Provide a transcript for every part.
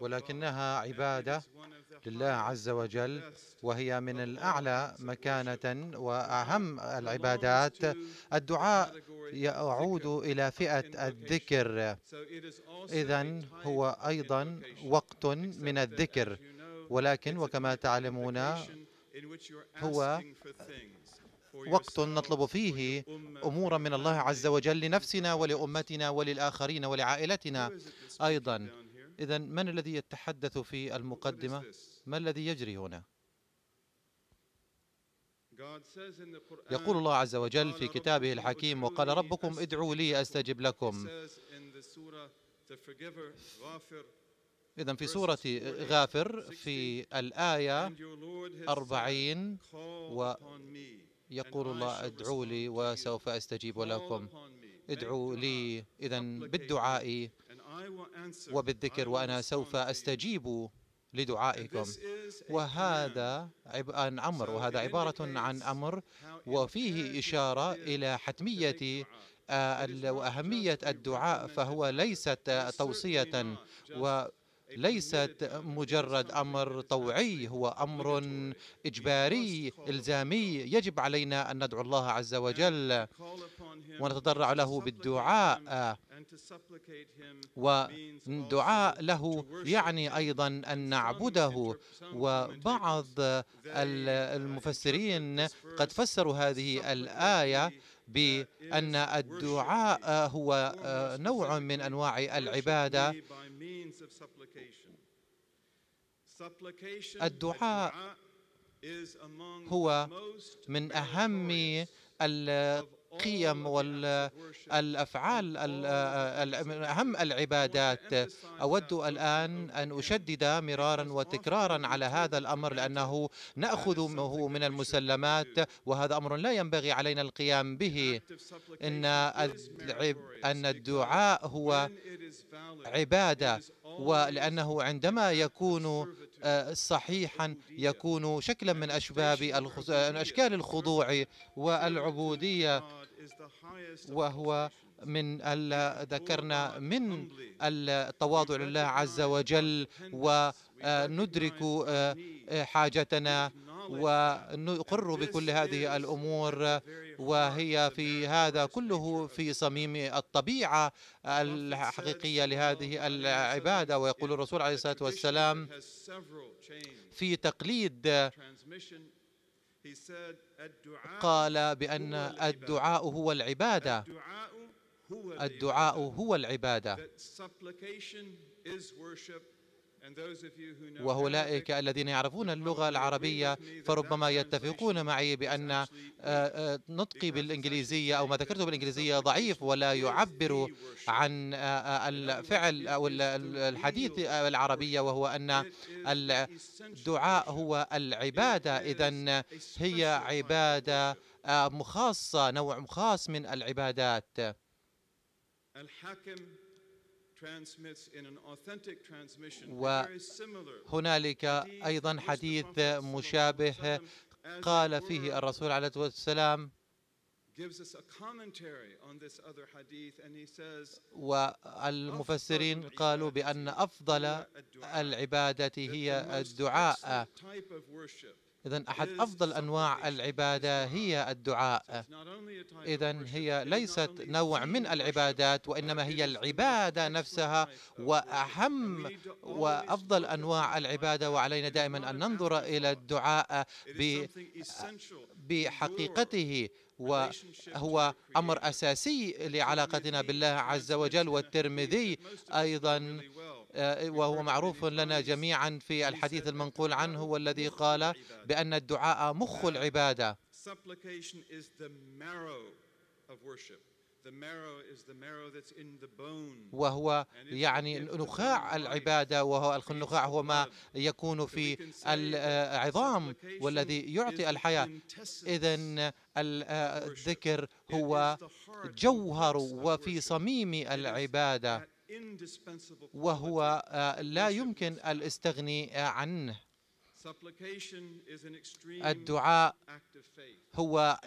ولكنها عبادة لله عز وجل وهي من الأعلى مكانة وأهم العبادات الدعاء يعود إلى فئة الذكر إذا هو أيضا وقت من الذكر ولكن وكما تعلمون هو وقت نطلب فيه امورا من الله عز وجل لنفسنا ولامتنا وللاخرين ولعائلتنا ايضا إذا من الذي يتحدث في المقدمة؟ ما الذي يجري هنا؟ يقول الله عز وجل في كتابه الحكيم وقال ربكم ادعوا لي أستجب لكم إذا في سورة غافر في الآية أربعين ويقول الله ادعوا لي وسوف أستجيب لكم ادعوا لي إذا بالدعاء وبالذكر وأنا سوف أستجيب لدعائكم وهذا عب... عن أمر وهذا عبارة عن أمر وفيه إشارة إلى حتمية آه، وأهمية الدعاء فهو ليست توصية و ليست مجرد امر طوعي هو امر اجباري الزامي يجب علينا ان ندعو الله عز وجل ونتضرع له بالدعاء والدعاء له يعني ايضا ان نعبده وبعض المفسرين قد فسروا هذه الايه بأن الدعاء هو آه، نوع من أنواع العبادة الدعاء هو من أهم القيم والافعال من اهم العبادات اود الان ان اشدد مرارا وتكرارا على هذا الامر لانه ناخذه من المسلمات وهذا امر لا ينبغي علينا القيام به ان ان الدعاء هو عباده ولانه عندما يكون آه، صحيحا يكون شكلا من أشباب أشكال الخضوع والعبودية وهو من ذكرنا من التواضع لله عز وجل وندرك آه، حاجتنا وأنه يقر بكل هذه الأمور وهي في هذا كله في صميم الطبيعة الحقيقية لهذه العبادة ويقول الرسول عليه الصلاة والسلام في تقليد قال بأن الدعاء هو العبادة الدعاء هو العبادة وأولئك الذين يعرفون اللغة العربية فربما يتفقون معي بأن آه، آه، نطقي بالإنجليزية أو ما ذكرته بالإنجليزية ضعيف ولا يعبر عن آه، الفعل أو الحديث العربية وهو أن الدعاء هو العبادة إذا هي عبادة مخاصة نوع خاص من العبادات وهنالك أيضا حديث مشابه قال فيه الرسول عليه الصلاة والسلام والمفسرين قالوا بأن أفضل العبادة هي الدعاء إذا أحد أفضل أنواع العبادة هي الدعاء إذا هي ليست نوع من العبادات وإنما هي العبادة نفسها وأهم وأفضل أنواع العبادة وعلينا دائما أن ننظر إلى الدعاء بحقيقته وهو أمر أساسي لعلاقتنا بالله عز وجل والترمذي أيضا آه، وهو معروف لنا جميعا في الحديث المنقول عنه والذي قال بأن الدعاء مخ العبادة وهو يعني نخاع العبادة وهو النخاع هو ما يكون في العظام آه، والذي يعطي الحياة إذا آه، الذكر هو جوهر وفي صميم العبادة وهو آه، لا يمكن الاستغناء آه، عنه الدعاء هو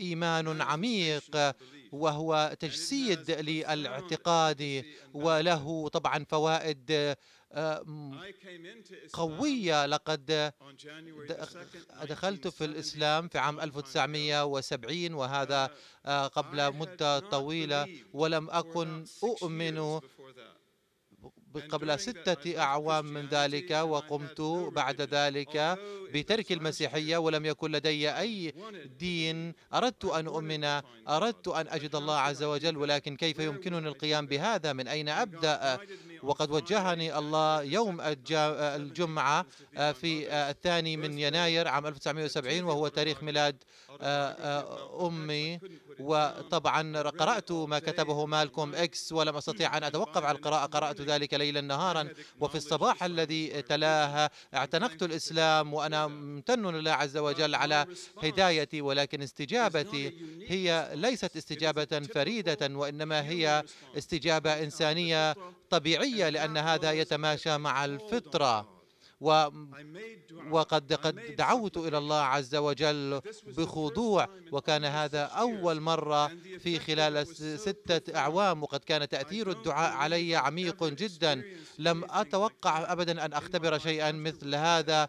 ايمان عميق وهو تجسيد للاعتقاد وله طبعا فوائد آه، آه، قوية لقد دخلت في الإسلام في عام 1970 وهذا آه، قبل مدة طويلة ولم أكن أؤمن قبل ستة أعوام من ذلك وقمت بعد ذلك بترك المسيحية ولم يكن لدي أي دين أردت أن أؤمن أردت أن أجد الله عز وجل ولكن كيف يمكنني القيام بهذا من أين أبدأ وقد وجهني الله يوم الجمعة آه، في آه، الثاني من يناير عام 1970 وهو تاريخ ميلاد آه، أمي وطبعا قرأت ما كتبه مالكوم إكس ولم أستطيع أن أتوقف على القراءة قرأت ذلك ليلا نهارا وفي الصباح الذي تلاها اعتنقت الإسلام وأنا ممتن لله عز وجل على هدايتي ولكن استجابتي هي ليست استجابة فريدة وإنما هي استجابة إنسانية طبيعية لأن هذا يتماشى مع الفطرة و وقد قد دعوت إلى الله عز وجل بخضوع وكان هذا أول مرة في خلال ستة أعوام وقد كان تأثير الدعاء علي عميق جدا لم أتوقع أبدا أن أختبر شيئا مثل هذا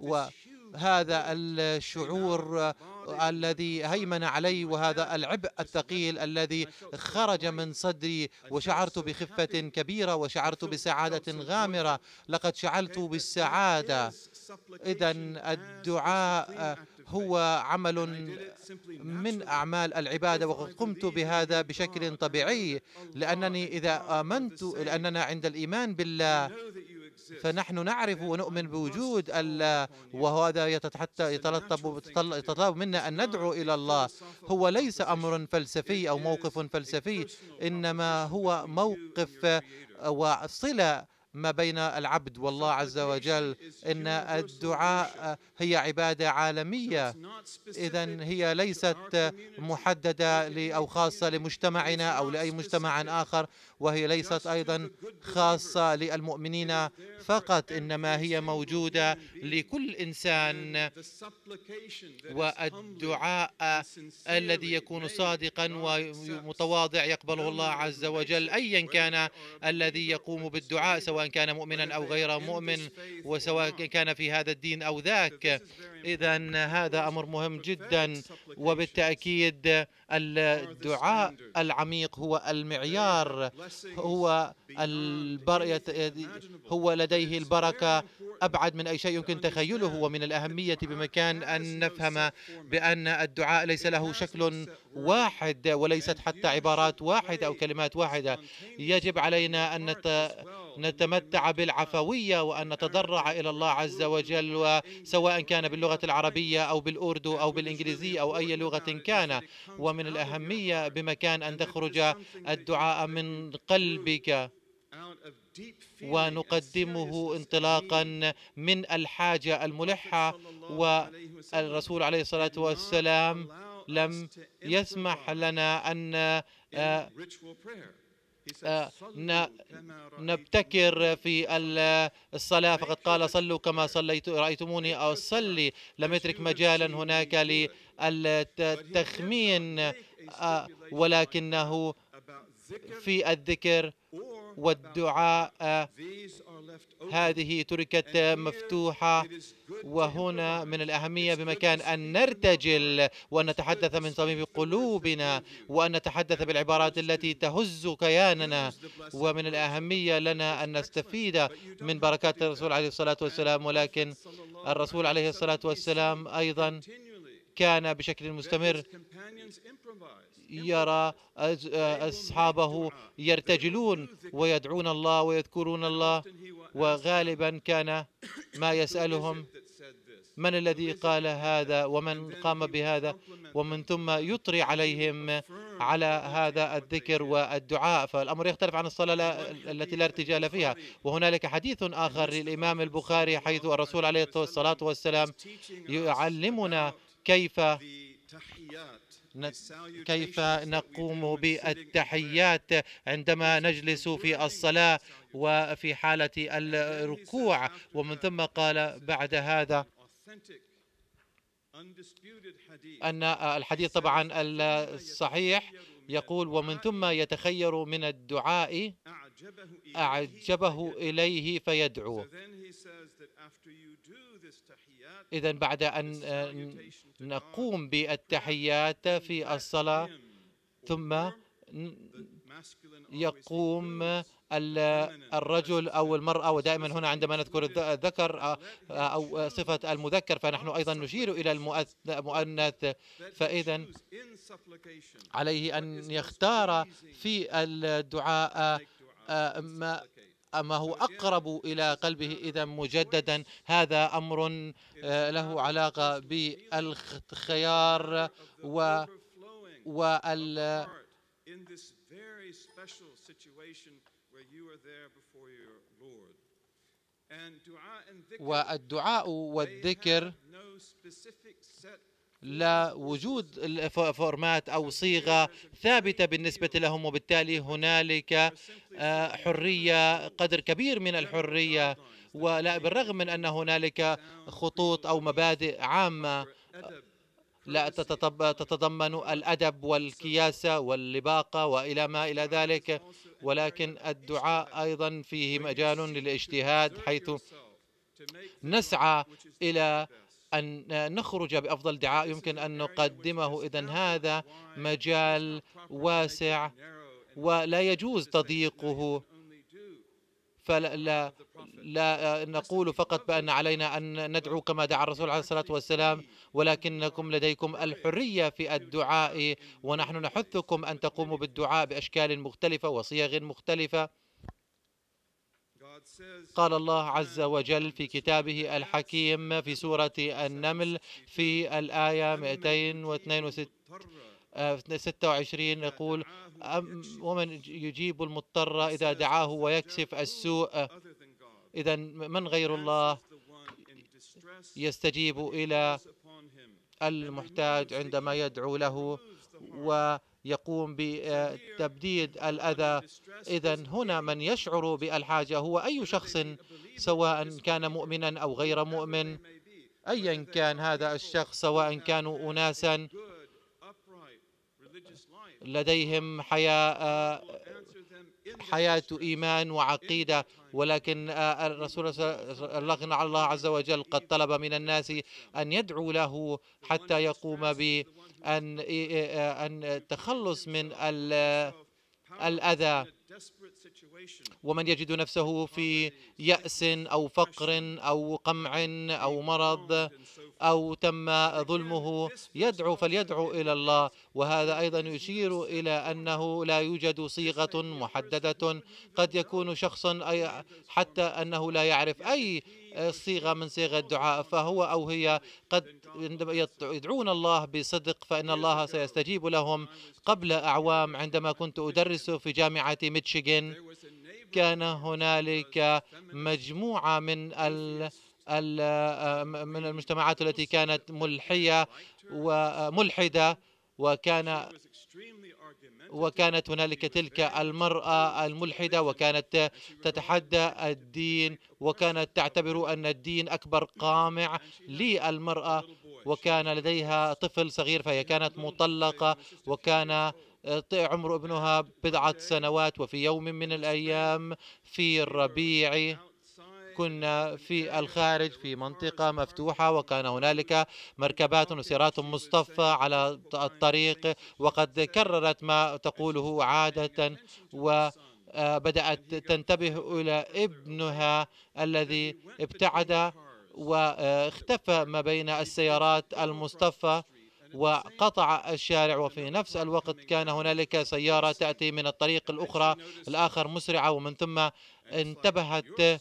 وهذا الشعور الذي هيمن علي وهذا العبء الثقيل الذي خرج من صدري وشعرت بخفة كبيرة وشعرت بسعادة غامرة لقد شعلت بالسعادة إذا الدعاء هو عمل من أعمال العبادة وقد قمت بهذا بشكل طبيعي لأنني إذا آمنت لأننا عند الإيمان بالله فنحن نعرف ونؤمن بوجود الله وهذا يتطلب يتطلب منا أن ندعو إلى الله هو ليس أمر فلسفي أو موقف فلسفي إنما هو موقف وصلة ما بين العبد والله عز وجل ان الدعاء هي عباده عالميه اذا هي ليست محدده او خاصه لمجتمعنا او لاي مجتمع اخر وهي ليست ايضا خاصه للمؤمنين فقط انما هي موجوده لكل انسان والدعاء الذي يكون صادقا ومتواضع يقبله الله عز وجل ايا كان الذي يقوم بالدعاء سواء كان مؤمنا أو غير مؤمن وسواء كان في هذا الدين أو ذاك إذا هذا أمر مهم جدا وبالتأكيد الدعاء العميق هو المعيار هو البر هو لديه البركة أبعد من أي شيء يمكن تخيله ومن الأهمية بمكان أن نفهم بأن الدعاء ليس له شكل واحد وليست حتى عبارات واحدة أو كلمات واحدة يجب علينا أن نت... نتمتع بالعفوية وأن نتضرع إلى الله عز وجل وسواء كان باللغة العربية أو بالأردو أو بالإنجليزية أو أي لغة كان ومن الأهمية بمكان أن تخرج الدعاء من قلبك ونقدمه انطلاقا من الحاجة الملحة والرسول عليه الصلاة والسلام لم يسمح لنا أن آه، آه، نبتكر في الصلاة فقد قال صلوا كما صليت رأيتموني أو صلي لم يترك مجالا هناك للتخمين آه، ولكنه في الذكر والدعاء هذه تركت مفتوحة وهنا من الأهمية بمكان أن نرتجل وأن نتحدث من صميم قلوبنا وأن نتحدث بالعبارات التي تهز كياننا ومن الأهمية لنا أن نستفيد من بركات الرسول عليه الصلاة والسلام ولكن الرسول عليه الصلاة والسلام أيضا كان بشكل مستمر يرى آه، أصحابه يرتجلون ويدعون الله ويذكرون الله وغالبا كان ما يسألهم من الذي قال هذا ومن قام بهذا ومن ثم يطري عليهم على هذا الذكر والدعاء فالأمر يختلف عن الصلاة التي لا ارتجال فيها وهنالك حديث آخر للإمام البخاري حيث الرسول عليه الصلاة والسلام يعلمنا كيف كيف نقوم بالتحيات عندما نجلس في الصلاة وفي حالة الركوع ومن ثم قال بعد هذا أن آه، الحديث طبعا الصحيح يقول ومن ثم يتخير من الدعاء أعجبه إليه فيدعو إذا بعد أن آه، نقوم بالتحيات في الصلاة ثم يقوم الرجل أو المرأة ودائما هنا عندما نذكر الذكر آه، آه، أو صفة المذكر فنحن أيضا نشير إلى المؤنث فإذا عليه أن يختار في الدعاء آه، ما ما هو أقرب إلى قلبه mm. إذا مجددا هذا أمر آه، له علاقة بالخيار و وال والدعاء والذكر لوجود فورمات أو صيغة ثابتة بالنسبة لهم وبالتالي هنالك آه، حرية قدر كبير من الحرية ولا بالرغم من أن هنالك خطوط أو مبادئ عامة لا تتضمن الأدب والكياسة واللباقة وإلى ما إلى ذلك ولكن الدعاء أيضا فيه مجال للاجتهاد حيث نسعى إلى أن نخرج بأفضل دعاء يمكن أن نقدمه إذا هذا مجال واسع ولا يجوز تضييقه فلا لا, لا آه، نقول فقط بأن علينا أن ندعو كما دعا الرسول عليه الصلاة والسلام ولكنكم لديكم الحرية في الدعاء ونحن نحثكم أن تقوموا بالدعاء بأشكال مختلفة وصيغ مختلفة قال الله عز وجل في كتابه الحكيم في سورة النمل في الآية 262 يقول ومن يجيب المضطر إذا دعاه ويكشف السوء إذا من غير الله يستجيب إلى المحتاج عندما يدعو له و يقوم بتبديد الأذى إذا هنا من يشعر بالحاجة هو أي شخص سواء كان مؤمنا أو غير مؤمن أيا كان هذا الشخص سواء كانوا أناسا لديهم حياة آه، حياة إيمان وعقيدة ولكن آه، الرسول اللغن على الله عز وجل قد طلب من الناس أن يدعوا له حتى يقوم ب أن أن التخلص من الأذى ومن يجد نفسه في يأس أو فقر أو قمع أو مرض أو تم ظلمه يدعو فليدعو إلى الله وهذا أيضا يشير إلى أنه لا يوجد صيغة محددة قد يكون شخص حتى أنه لا يعرف أي صيغة من صيغ الدعاء فهو أو هي قد يدعون الله بصدق فإن الله سيستجيب لهم قبل أعوام عندما كنت أدرس في جامعة ميتشيغن كان هنالك مجموعة من ال آه، من المجتمعات التي كانت ملحية وملحدة وكان وكانت هنالك تلك المرأة الملحدة وكانت تتحدى الدين وكانت تعتبر أن الدين أكبر قامع للمرأة وكان لديها طفل صغير فهي كانت مطلقة وكان عمر ابنها بضعة سنوات وفي يوم من الأيام في الربيع كنا في الخارج في منطقة مفتوحة وكان هنالك مركبات وسيارات مصطفى على الطريق وقد كررت ما تقوله عادة و آه، بدأت تنتبه إلى ابنها الذي ابتعد واختفى آه، ما بين السيارات المصطفى وقطع الشارع وفي نفس الوقت كان هنالك سيارة تأتي من الطريق الأخرى الآخر مسرعة ومن ثم انتبهت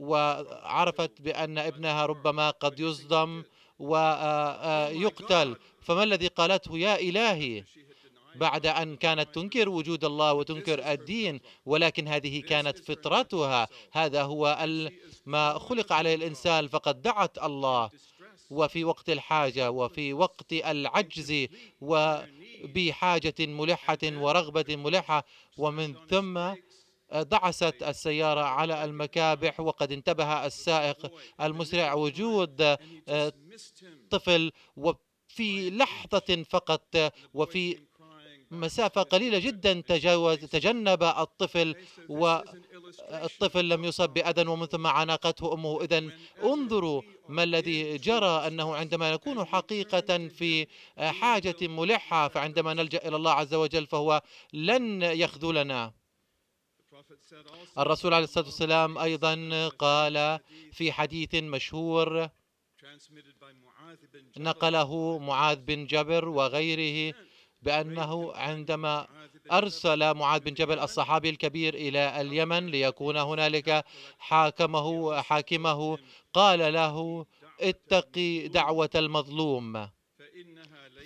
وعرفت بأن ابنها ربما قد يصدم ويقتل آه، آه، فما الذي قالته يا إلهي بعد أن كانت تنكر وجود الله وتنكر الدين ولكن هذه كانت فطرتها هذا هو ما خلق عليه الإنسان فقد دعت الله وفي وقت الحاجة وفي وقت العجز وبحاجة ملحة ورغبة ملحة ومن ثم دعست طيب. السيارة على المكابح وقد انتبه السائق المسرع وجود آه، طفل وفي لحظة فقط وفي مسافة قليلة جدا تجاوز تجنب الطفل والطفل لم يصب بأذى ومن ثم عانقته أمه إذا انظروا ما الذي جرى أنه عندما نكون حقيقة في حاجة ملحة فعندما نلجأ إلى الله عز وجل فهو لن يخذلنا الرسول عليه الصلاة والسلام أيضا قال في حديث مشهور نقله معاذ بن جبر وغيره بأنه عندما أرسل معاذ بن جبل الصحابي الكبير إلى اليمن ليكون هنالك حاكمه حاكمه قال له اتقي دعوة المظلوم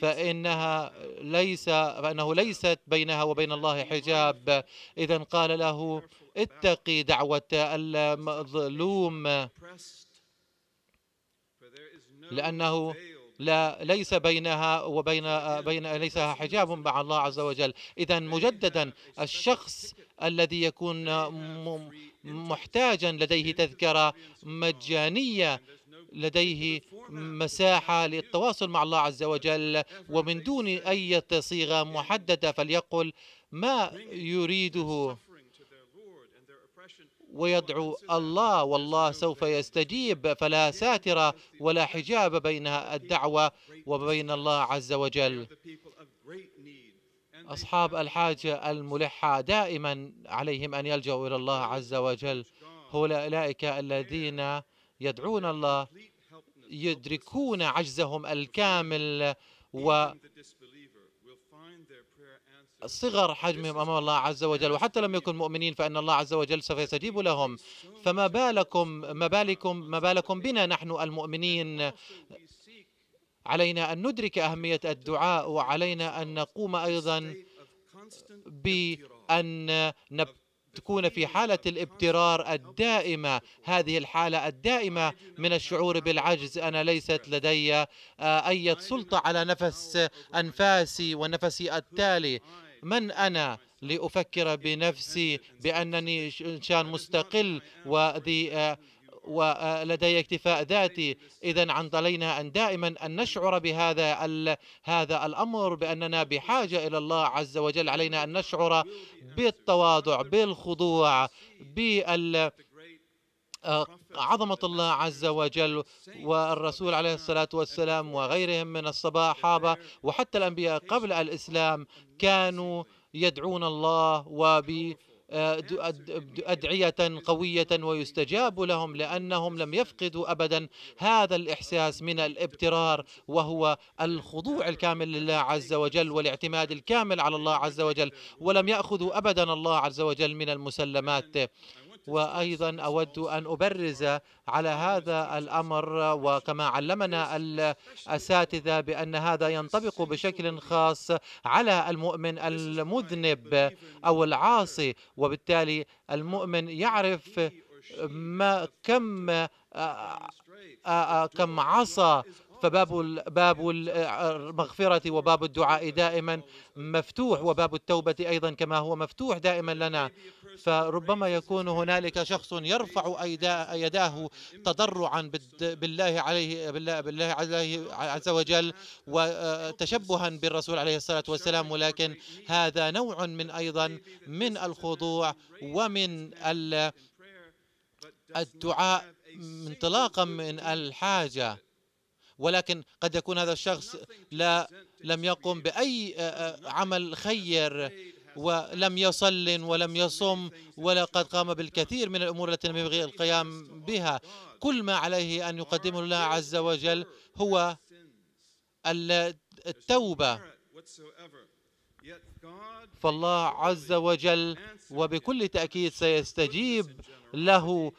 فإنها ليس فإنه ليست بينها وبين الله حجاب إذا قال له اتقي دعوة المظلوم لأنه لا ليس بينها وبين بين ليس حجاب مع الله عز وجل اذا مجددا الشخص الذي يكون محتاجا لديه تذكره مجانيه لديه مساحة للتواصل مع الله عز وجل ومن دون أي صيغة محددة فليقل ما يريده ويدعو الله والله سوف يستجيب فلا ساتر ولا حجاب بين الدعوة وبين الله عز وجل أصحاب الحاجة الملحة دائما عليهم أن يلجأوا إلى الله عز وجل هؤلاء الذين يدعون الله يدركون عجزهم الكامل و صغر حجمهم امام الله عز وجل وحتى لم يكن مؤمنين فان الله عز وجل سوف يستجيب لهم فما بالكم ما بالكم ما بالكم بنا نحن المؤمنين علينا ان ندرك اهميه الدعاء وعلينا ان نقوم ايضا بان نبقى تكون في حالة الابترار الدائمة هذه الحالة الدائمة من الشعور بالعجز أنا ليست لدي آه، أي سلطة على نفس أنفاسي ونفسي التالي من أنا لأفكر بنفسي بأنني إنسان مستقل وذي آه، ولدي اكتفاء ذاتي إذا عند علينا أن دائما أن نشعر بهذا هذا الأمر بأننا بحاجة إلى الله عز وجل علينا أن نشعر بالتواضع بالخضوع بال آه، عظمة الله عز وجل والرسول عليه الصلاة والسلام وغيرهم من الصحابة وحتى الأنبياء قبل الإسلام كانوا يدعون الله وب أدعية قوية ويستجاب لهم لأنهم لم يفقدوا أبدا هذا الإحساس من الابترار وهو الخضوع الكامل لله عز وجل والاعتماد الكامل على الله عز وجل ولم يأخذوا أبدا الله عز وجل من المسلمات وأيضا أود أن أبرز على هذا الأمر وكما علمنا الأساتذة بأن هذا ينطبق بشكل خاص على المؤمن المذنب أو العاصي وبالتالي المؤمن يعرف ما كم كم عصى فباب باب المغفرة وباب الدعاء دائما مفتوح وباب التوبة أيضا كما هو مفتوح دائما لنا فربما يكون هنالك شخص يرفع يداه تضرعا بالله عليه بالله, بالله عليه عز وجل وتشبها آه، بالرسول عليه الصلاه والسلام ولكن هذا نوع من ايضا من الخضوع ومن الدعاء انطلاقا من الحاجه ولكن قد يكون هذا الشخص لا لم يقم باي آه، آه، عمل خير ولم يصل ولم يصم ولقد قام بالكثير من الأمور التي لم يبغي القيام بها كل ما عليه أن يقدمه الله عز وجل هو التوبة فالله عز وجل وبكل تأكيد سيستجيب له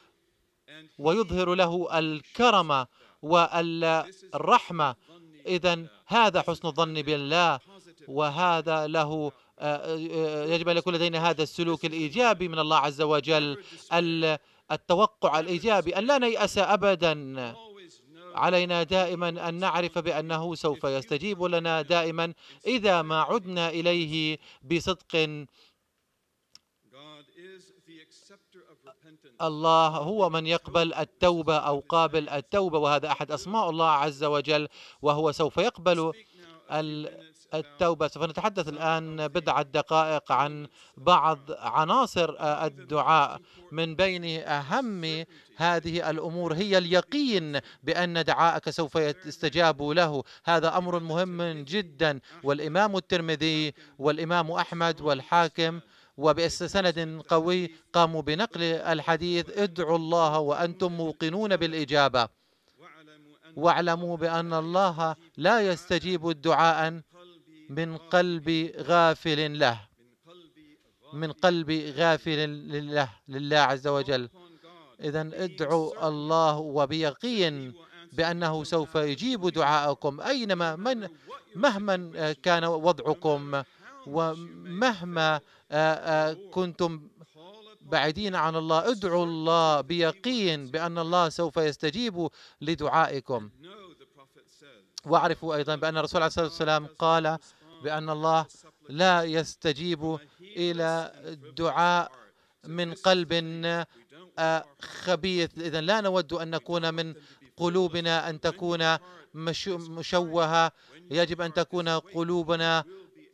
ويظهر له الكرم والرحمة إذا هذا حسن الظن بالله وهذا له يجب أن يكون لدينا هذا السلوك الإيجابي من الله عز وجل التوقع الإيجابي أن لا نيأس أبدا علينا دائما أن نعرف بأنه سوف يستجيب لنا دائما إذا ما عدنا إليه بصدق الله هو من يقبل التوبة أو قابل التوبة وهذا أحد أسماء الله عز وجل وهو سوف يقبل ال التوبة سوف نتحدث الآن بضعة دقائق عن بعض عناصر الدعاء من بين أهم هذه الأمور هي اليقين بأن دعائك سوف يستجاب له هذا أمر مهم جدا والإمام الترمذي والإمام أحمد والحاكم وبسند قوي قاموا بنقل الحديث ادعوا الله وأنتم موقنون بالإجابة واعلموا بأن الله لا يستجيب الدعاء من قلب غافل له من قلب غافل لله لله عز وجل إذا ادعوا الله وبيقين بأنه سوف يجيب دعاءكم أينما من مهما كان وضعكم ومهما كنتم بعيدين عن الله ادعوا الله بيقين بأن الله سوف يستجيب لدعائكم واعرفوا أيضا بأن الرسول عليه الصلاة والسلام قال بأن الله لا يستجيب إلى دعاء من قلب آه، خبيث إذا لا نود أن نكون من قلوبنا أن تكون مشوهة يجب أن تكون قلوبنا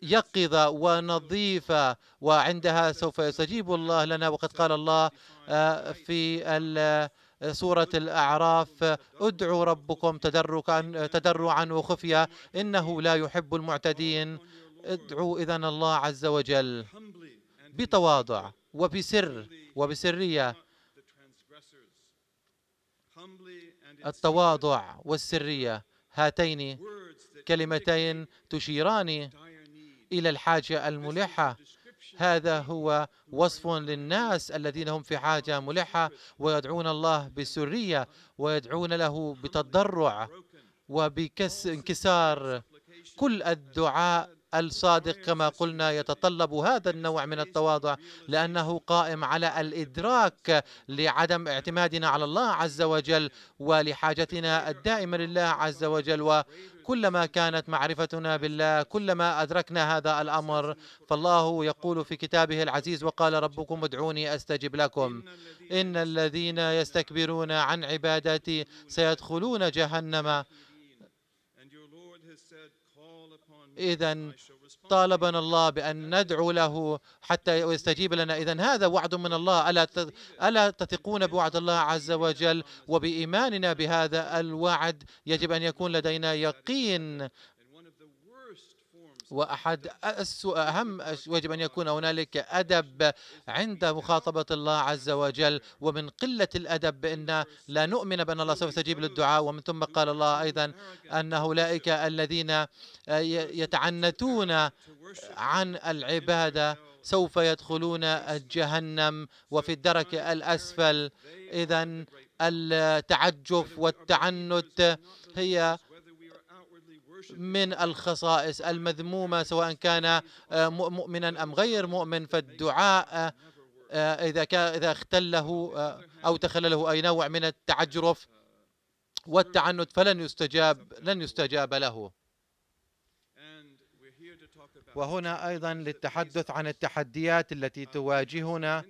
يقظة ونظيفة وعندها سوف يستجيب الله لنا وقد قال الله آه، في سورة الأعراف ادعوا ربكم تدركا تدرعا وخفية إنه لا يحب المعتدين ادعوا إذا الله عز وجل بتواضع وبسر وبسرية التواضع والسرية هاتين كلمتين تشيران إلى الحاجة الملحة هذا هو وصف للناس الذين هم في حاجة ملحة ويدعون الله بسرية ويدعون له بتضرع وبكسر انكسار كل الدعاء الصادق كما قلنا يتطلب هذا النوع من التواضع لأنه قائم على الإدراك لعدم اعتمادنا على الله عز وجل ولحاجتنا الدائمة لله عز وجل وكلما كانت معرفتنا بالله كلما أدركنا هذا الأمر فالله يقول في كتابه العزيز وقال ربكم ادعوني أستجب لكم إن الذين يستكبرون عن عبادتي سيدخلون جهنم إذا طالبنا الله بأن ندعو له حتى يستجيب لنا إذا هذا وعد من الله ألا ألا تثقون بوعد الله عز وجل وبإيماننا بهذا الوعد يجب أن يكون لدينا يقين وأحد أهم يجب أن يكون هنالك أدب عند مخاطبة الله عز وجل ومن قلة الأدب بأن لا نؤمن بأن الله سوف يستجيب للدعاء ومن ثم قال الله أيضا أن أولئك الذين آه، يتعنتون عن العبادة سوف يدخلون جهنم وفي الدرك الأسفل إذا التعجف والتعنت هي من الخصائص المذمومة سواء كان آه، مؤمنا أم غير مؤمن فالدعاء آه، آه، إذا إذا اختله أو تخلله أي نوع من التعجرف والتعنت فلن يستجاب لن يستجاب له وهنا أيضا للتحدث عن التحديات التي um, تواجهنا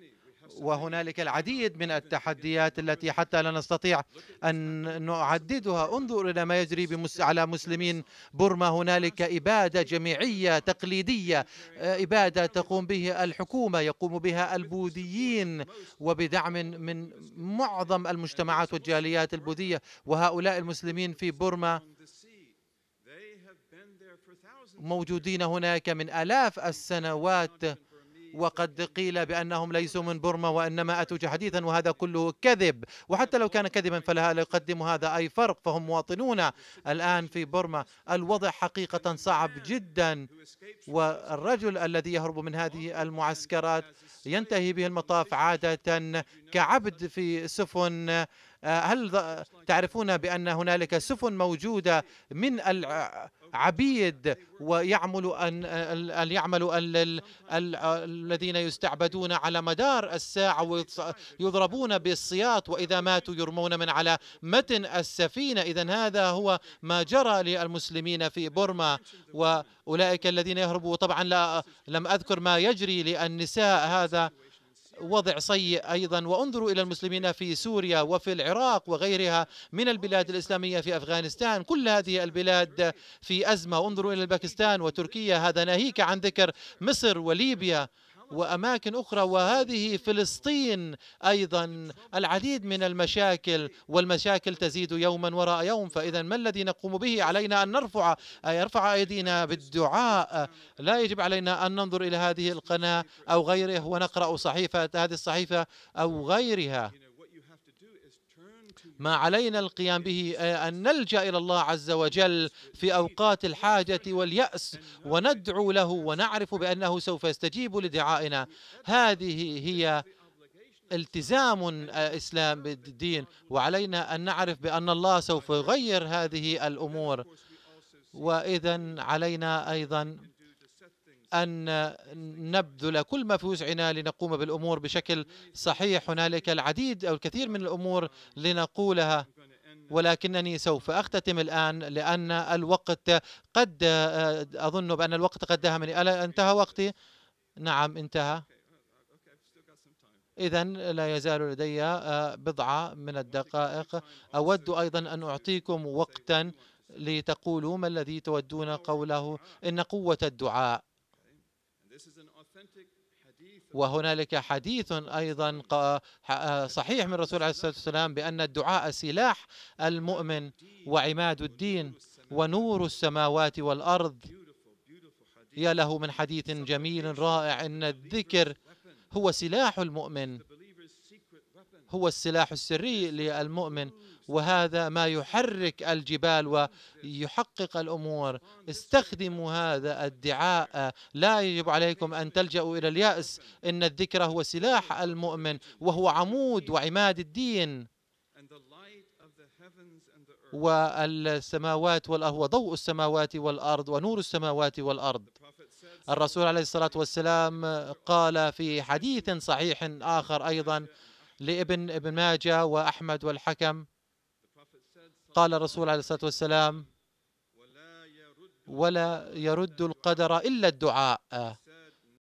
وهنالك العديد من التحديات التي حتى لا نستطيع أن نعددها انظر إلى ما يجري بمس على مسلمين برما هنالك إبادة جميعية تقليدية آه، إبادة تقوم به الحكومة يقوم بها البوذيين وبدعم من معظم المجتمعات والجاليات البوذية وهؤلاء المسلمين في برما موجودين هناك من آلاف السنوات وقد قيل بأنهم ليسوا من بورما وإنما أتوا جحديثا وهذا كله كذب وحتى لو كان كذبا فلا يقدم هذا أي فرق فهم مواطنون الآن في بورما الوضع حقيقة صعب جدا والرجل الذي يهرب من هذه المعسكرات ينتهي به المطاف عادة كعبد في سفن آه، هل تعرفون بأن هنالك سفن موجودة من العبيد ويعمل أن يعمل الذين يستعبدون على مدار الساعة ويضربون بالسياط وإذا ماتوا يرمون من على متن السفينة إذا هذا هو ما جرى للمسلمين في بورما وأولئك الذين يهربوا طبعا لا لم أذكر ما يجري للنساء هذا وضع سيء أيضا وانظروا إلى المسلمين في سوريا وفي العراق وغيرها من البلاد الإسلامية في أفغانستان كل هذه البلاد في أزمة انظروا إلى باكستان وتركيا هذا ناهيك عن ذكر مصر وليبيا وأماكن أخرى وهذه فلسطين أيضا العديد من المشاكل والمشاكل تزيد يوما وراء يوم فإذا ما الذي نقوم به علينا أن نرفع يرفع أيدينا بالدعاء لا يجب علينا أن ننظر إلى هذه القناة أو غيره ونقرأ صحيفة هذه الصحيفة أو غيرها ما علينا القيام به آه، أن نلجأ إلى الله عز وجل في أوقات الحاجة واليأس وندعو له ونعرف بأنه سوف يستجيب لدعائنا هذه هي التزام آه، إسلام بالدين وعلينا أن نعرف بأن الله سوف يغير هذه الأمور وإذا علينا أيضا أن نبذل كل ما في وسعنا لنقوم بالأمور بشكل صحيح هنالك العديد أو الكثير من الأمور لنقولها ولكنني سوف أختتم الآن لأن الوقت قد آه، أظن بأن الوقت قد دهمني ألا انتهى وقتي؟ نعم انتهى إذا لا يزال لدي آه، بضعة من الدقائق أود أيضا أن أعطيكم وقتا لتقولوا ما الذي تودون قوله إن قوة الدعاء وهنالك حديث أيضا آه، صحيح من الرسول عليه الصلاة والسلام بأن الدعاء سلاح المؤمن وعماد الدين ونور السماوات والأرض يا له من حديث جميل رائع إن الذكر هو سلاح المؤمن هو السلاح السري للمؤمن وهذا ما يحرك الجبال ويحقق الامور استخدموا هذا الدعاء لا يجب عليكم ان تلجاوا الى الياس ان الذكر هو سلاح المؤمن وهو عمود وعماد الدين والسماوات والأهوى ضوء السماوات والأرض ونور السماوات والأرض الرسول عليه الصلاة والسلام قال في حديث صحيح آخر أيضا لابن ابن ماجه وأحمد والحكم قال الرسول عليه الصلاة والسلام ولا يرد القدر إلا الدعاء